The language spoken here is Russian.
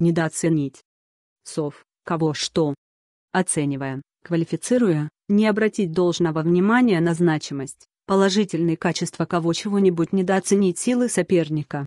недооценить. Сов, кого что. Оценивая, квалифицируя, не обратить должного внимания на значимость, положительные качества кого чего-нибудь недооценить силы соперника.